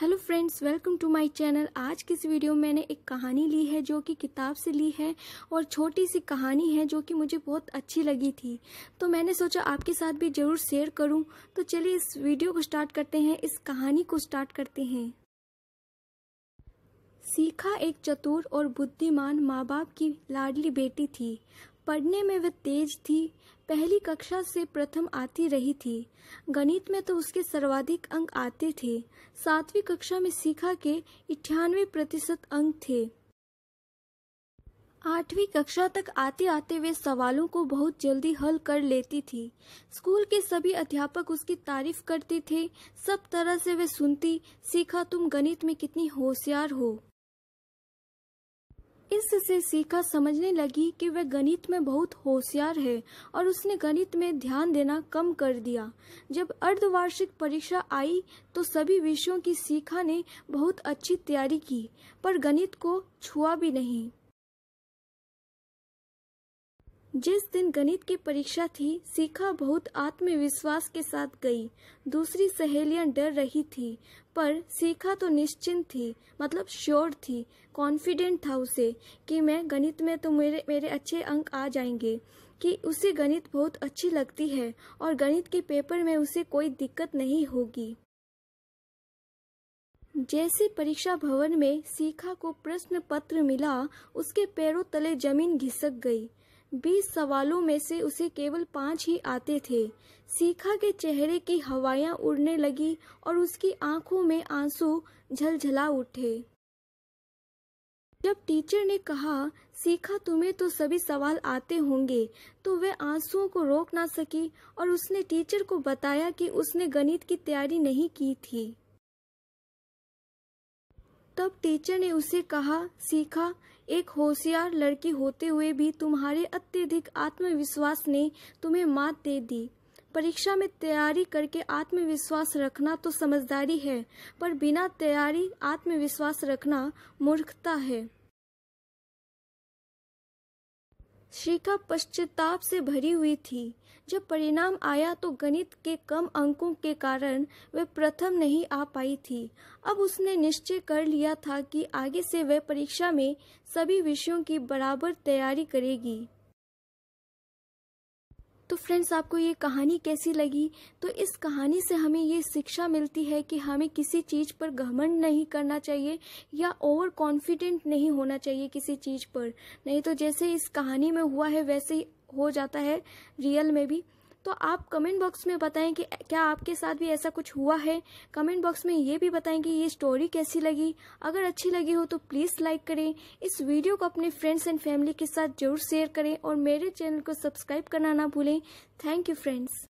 hello friends welcome to my channel आज की इस वीडियो में मैंने एक कहानी ली है जो कि किताब से ली है और छोटी सी कहानी है जो कि मुझे बहुत अच्छी लगी थी तो मैंने सोचा आपके साथ भी ज़रूर शेयर करूं तो चलिए इस वीडियो को स्टार्ट करते हैं इस कहानी को स्टार्ट करते हैं सीखा एक चतुर और बुद्धिमान माँ बाप की लाडली बेटी थी पढ़ने में वह तेज थी पहली कक्षा से प्रथम आती रही थी गणित में तो उसके सर्वाधिक अंक आते थे सातवीं कक्षा में सीखा के इठानवे प्रतिशत अंक थे आठवीं कक्षा तक आते आते वे सवालों को बहुत जल्दी हल कर लेती थी स्कूल के सभी अध्यापक उसकी तारीफ करते थे सब तरह से वे सुनती सीखा तुम गणित में कितनी होशियार हो इससे सीखा समझने लगी कि वह गणित में बहुत होशियार है और उसने गणित में ध्यान देना कम कर दिया जब अर्धवार्षिक परीक्षा आई तो सभी विषयों की सीखा ने बहुत अच्छी तैयारी की पर गणित को छुआ भी नहीं जिस दिन गणित की परीक्षा थी शिखा बहुत आत्मविश्वास के साथ गई दूसरी सहेलियां डर रही थी पर शिखा तो निश्चिंत थी मतलब श्योर थी कॉन्फिडेंट था उसे कि मैं गणित में तो मेरे मेरे अच्छे अंक आ जाएंगे कि उसे गणित बहुत अच्छी लगती है और गणित के पेपर में उसे कोई दिक्कत नहीं होगी जैसे परीक्षा भवन में सीखा को प्रश्न पत्र मिला उसके पैरों तले जमीन घिसक गई बीस सवालों में से उसे केवल पांच ही आते थे सीखा के चेहरे की हवायां उड़ने लगी और उसकी आंखों में आंसू झलझला उठे जब टीचर ने कहा सीखा तुम्हें तो सभी सवाल आते होंगे तो वह आंसुओं को रोक ना सकी और उसने टीचर को बताया कि उसने गणित की तैयारी नहीं की थी तब टीचर ने उसे कहा सीखा एक होशियार लड़की होते हुए भी तुम्हारे अत्यधिक आत्मविश्वास ने तुम्हें मात दे दी परीक्षा में तैयारी करके आत्मविश्वास रखना तो समझदारी है पर बिना तैयारी आत्मविश्वास रखना मूर्खता है शिखा पश्चाताप से भरी हुई थी जब परिणाम आया तो गणित के कम अंकों के कारण वह प्रथम नहीं आ पाई थी अब उसने निश्चय कर लिया था कि आगे से वह परीक्षा में सभी विषयों की बराबर तैयारी करेगी तो फ्रेंड्स आपको ये कहानी कैसी लगी तो इस कहानी से हमें ये शिक्षा मिलती है कि हमें किसी चीज़ पर घमंड नहीं करना चाहिए या ओवर कॉन्फिडेंट नहीं होना चाहिए किसी चीज़ पर नहीं तो जैसे इस कहानी में हुआ है वैसे ही हो जाता है रियल में भी तो आप कमेंट बॉक्स में बताएं कि क्या आपके साथ भी ऐसा कुछ हुआ है कमेंट बॉक्स में ये भी बताएं कि ये स्टोरी कैसी लगी अगर अच्छी लगी हो तो प्लीज़ लाइक करें इस वीडियो को अपने फ्रेंड्स एंड फैमिली के साथ जरूर शेयर करें और मेरे चैनल को सब्सक्राइब करना ना भूलें थैंक यू फ्रेंड्स